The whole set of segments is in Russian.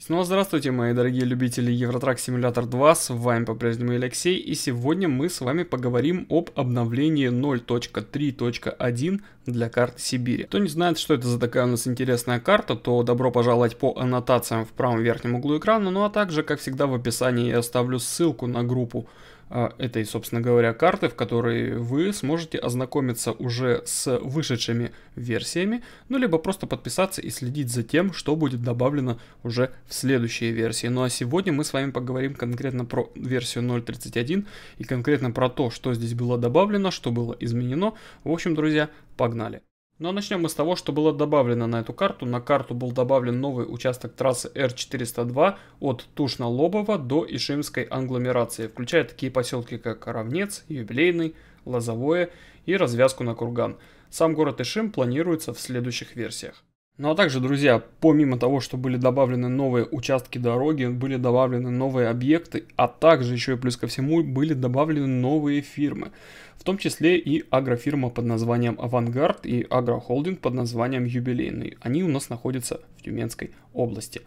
Снова ну здравствуйте, мои дорогие любители Евротрак Симулятор 2, с вами по-прежнему Алексей, и сегодня мы с вами поговорим об обновлении 0.3.1 для карты Сибири. Кто не знает, что это за такая у нас интересная карта, то добро пожаловать по аннотациям в правом верхнем углу экрана, ну а также, как всегда, в описании я оставлю ссылку на группу а, этой, собственно говоря, карты, в которой вы сможете ознакомиться уже с вышедшими версиями, ну либо просто подписаться и следить за тем, что будет добавлено уже в следующие версии. Ну а сегодня мы с вами поговорим конкретно про версию 0.31 и конкретно про то, что здесь было добавлено, что было изменено. В общем, друзья, погнали! Но начнем мы с того, что было добавлено на эту карту. На карту был добавлен новый участок трассы R402 от Тушна-Лобова до Ишимской агломерации, включая такие поселки, как Равнец, Юбилейный, Лозовое и развязку на Курган. Сам город Ишим планируется в следующих версиях. Ну а также, друзья, помимо того, что были добавлены новые участки дороги, были добавлены новые объекты, а также еще и плюс ко всему были добавлены новые фирмы, в том числе и агрофирма под названием «Авангард» и агрохолдинг под названием «Юбилейный». Они у нас находятся в Тюменской области.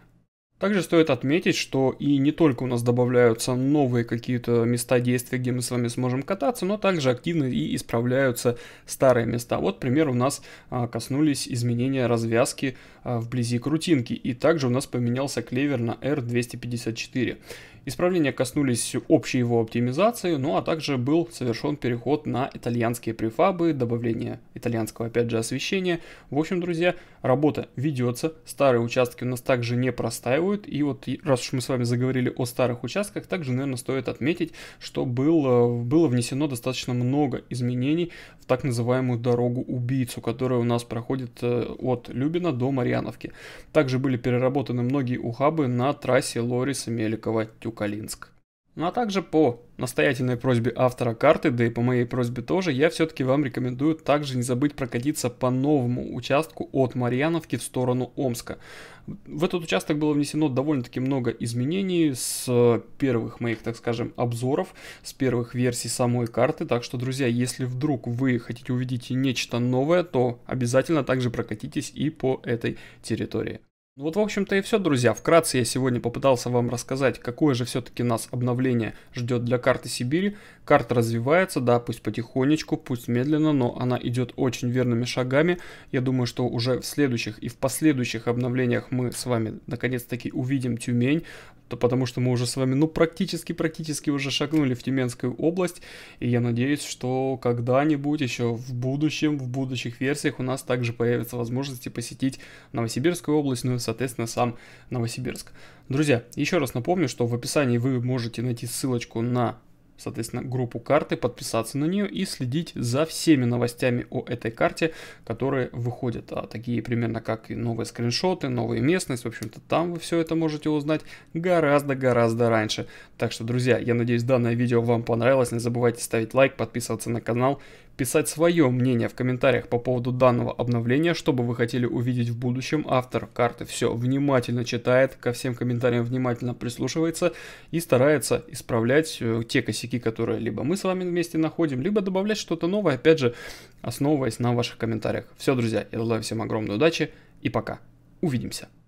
Также стоит отметить, что и не только у нас добавляются новые какие-то места действия, где мы с вами сможем кататься, но также активно и исправляются старые места. Вот, пример, у нас а, коснулись изменения развязки а, вблизи крутинки, и также у нас поменялся клевер на R254. Исправления коснулись общей его оптимизации, ну а также был совершен переход на итальянские префабы, добавление итальянского опять же освещения. В общем, друзья, работа ведется, старые участки у нас также не простаивают. И вот раз уж мы с вами заговорили о старых участках, также, наверное, стоит отметить, что было, э, было внесено достаточно много изменений в так называемую дорогу-убийцу, которая у нас проходит э, от Любина до Марьяновки. Также были переработаны многие ухабы на трассе Лориса Меликова-Тюк. Калинск. Ну а также по настоятельной просьбе автора карты, да и по моей просьбе тоже, я все-таки вам рекомендую также не забыть прокатиться по новому участку от Марьяновки в сторону Омска. В этот участок было внесено довольно-таки много изменений с первых моих, так скажем, обзоров, с первых версий самой карты. Так что, друзья, если вдруг вы хотите увидеть нечто новое, то обязательно также прокатитесь и по этой территории. Ну вот, в общем-то, и все, друзья. Вкратце я сегодня попытался вам рассказать, какое же все-таки нас обновление ждет для карты Сибири. Карта развивается, да, пусть потихонечку, пусть медленно, но она идет очень верными шагами. Я думаю, что уже в следующих и в последующих обновлениях мы с вами наконец-таки увидим Тюмень, то потому что мы уже с вами, ну, практически-практически уже шагнули в Тюменскую область, и я надеюсь, что когда-нибудь еще в будущем, в будущих версиях у нас также появятся возможности посетить Новосибирскую область, ну и, соответственно, сам Новосибирск. Друзья, еще раз напомню, что в описании вы можете найти ссылочку на соответственно, группу карты, подписаться на нее и следить за всеми новостями о этой карте, которые выходят. А такие примерно как и новые скриншоты, новые местности, в общем-то, там вы все это можете узнать гораздо-гораздо раньше. Так что, друзья, я надеюсь, данное видео вам понравилось. Не забывайте ставить лайк, подписываться на канал, писать свое мнение в комментариях по поводу данного обновления, что бы вы хотели увидеть в будущем. Автор карты все внимательно читает, ко всем комментариям внимательно прислушивается и старается исправлять э, те косяки, которые либо мы с вами вместе находим, либо добавлять что-то новое, опять же, основываясь на ваших комментариях. Все, друзья, я желаю всем огромной удачи и пока. Увидимся.